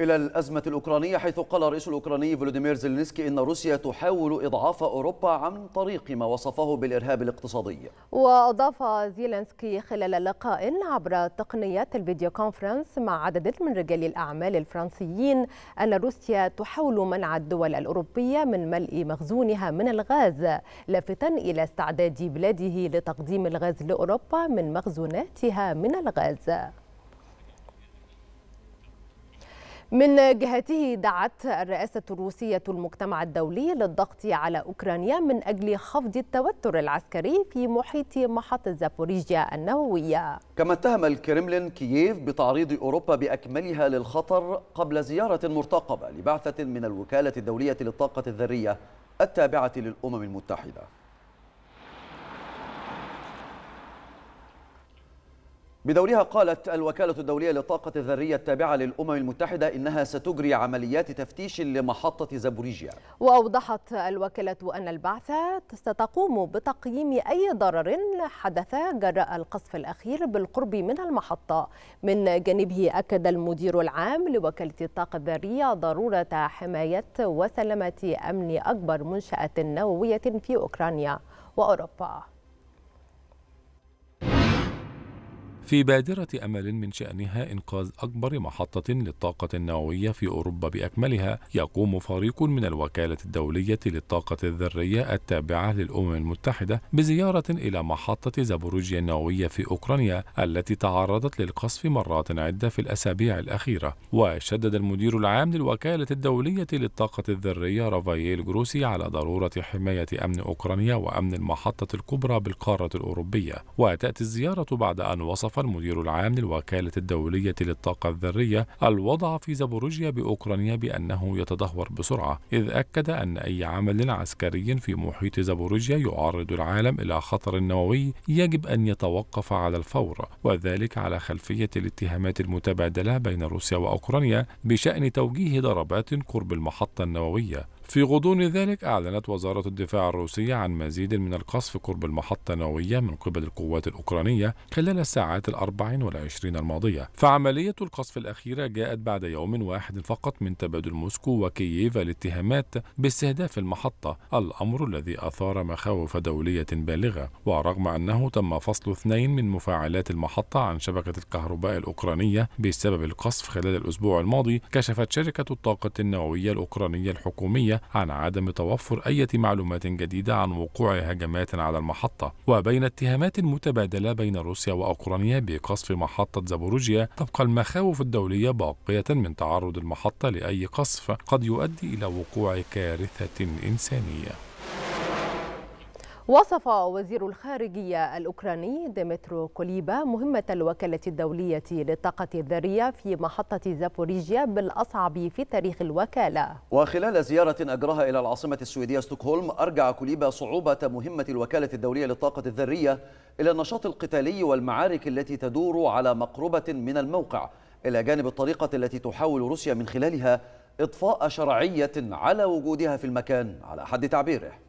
إلى الأزمة الأوكرانية حيث قال الرئيس الأوكراني فلوديمير زيلينسكي إن روسيا تحاول إضعاف أوروبا عن طريق ما وصفه بالإرهاب الاقتصادي وأضاف زيلينسكي خلال لقاء عبر تقنيات الفيديو كونفرنس مع عدد من رجال الأعمال الفرنسيين أن روسيا تحاول منع الدول الأوروبية من ملء مخزونها من الغاز لافتا إلى استعداد بلاده لتقديم الغاز لأوروبا من مخزوناتها من الغاز من جهته دعت الرئاسة الروسية المجتمع الدولي للضغط على أوكرانيا من أجل خفض التوتر العسكري في محيط محطة زابوريجيا النووية كما اتهم الكرملين كييف بتعريض أوروبا بأكملها للخطر قبل زيارة مرتقبة لبعثة من الوكالة الدولية للطاقة الذرية التابعة للأمم المتحدة بدورها قالت الوكالة الدولية للطاقة الذرية التابعة للأمم المتحدة إنها ستجري عمليات تفتيش لمحطة زابوريجيا وأوضحت الوكالة أن البعثة ستقوم بتقييم أي ضرر حدث جراء القصف الأخير بالقرب من المحطة من جانبه أكد المدير العام لوكالة الطاقة الذرية ضرورة حماية وسلامة أمن أكبر منشأة نووية في أوكرانيا وأوروبا في بادرة أمل من شأنها إنقاذ أكبر محطة للطاقة النووية في أوروبا بأكملها يقوم فريق من الوكالة الدولية للطاقة الذرية التابعة للأمم المتحدة بزيارة إلى محطة زابوروجيا النووية في أوكرانيا التي تعرضت للقصف مرات عدة في الأسابيع الأخيرة وشدد المدير العام للوكالة الدولية للطاقة الذرية رافائيل جروسي على ضرورة حماية أمن أوكرانيا وأمن المحطة الكبرى بالقارة الأوروبية وتأتي الزيارة بعد أن وصف المدير العام للوكالة الدولية للطاقة الذرية الوضع في زابوروجيا بأوكرانيا بأنه يتدهور بسرعة إذ أكد أن أي عمل عسكري في محيط زابوروجيا يعرض العالم إلى خطر نووي يجب أن يتوقف على الفور وذلك على خلفية الاتهامات المتبادلة بين روسيا وأوكرانيا بشأن توجيه ضربات قرب المحطة النووية في غضون ذلك أعلنت وزارة الدفاع الروسية عن مزيد من القصف قرب المحطة النووية من قبل القوات الأوكرانية خلال الساعات الأربعين والعشرين الماضية فعملية القصف الأخيرة جاءت بعد يوم واحد فقط من تبادل موسكو وكييف الاتهامات باستهداف المحطة الأمر الذي أثار مخاوف دولية بالغة ورغم أنه تم فصل اثنين من مفاعلات المحطة عن شبكة الكهرباء الأوكرانية بسبب القصف خلال الأسبوع الماضي كشفت شركة الطاقة النووية الأوكرانية الحكومية عن عدم توفر أي معلومات جديدة عن وقوع هجمات على المحطة وبين اتهامات متبادلة بين روسيا وأوكرانيا بقصف محطة زابوروجيا تبقى المخاوف الدولية باقية من تعرض المحطة لأي قصف قد يؤدي إلى وقوع كارثة إنسانية وصف وزير الخارجية الأوكراني ديمترو كوليبا مهمة الوكالة الدولية للطاقة الذرية في محطة زابوريجيا بالأصعب في تاريخ الوكالة وخلال زيارة أجراها إلى العاصمة السويدية ستوكهولم أرجع كوليبا صعوبة مهمة الوكالة الدولية للطاقة الذرية إلى النشاط القتالي والمعارك التي تدور على مقربة من الموقع إلى جانب الطريقة التي تحاول روسيا من خلالها إضفاء شرعية على وجودها في المكان على حد تعبيره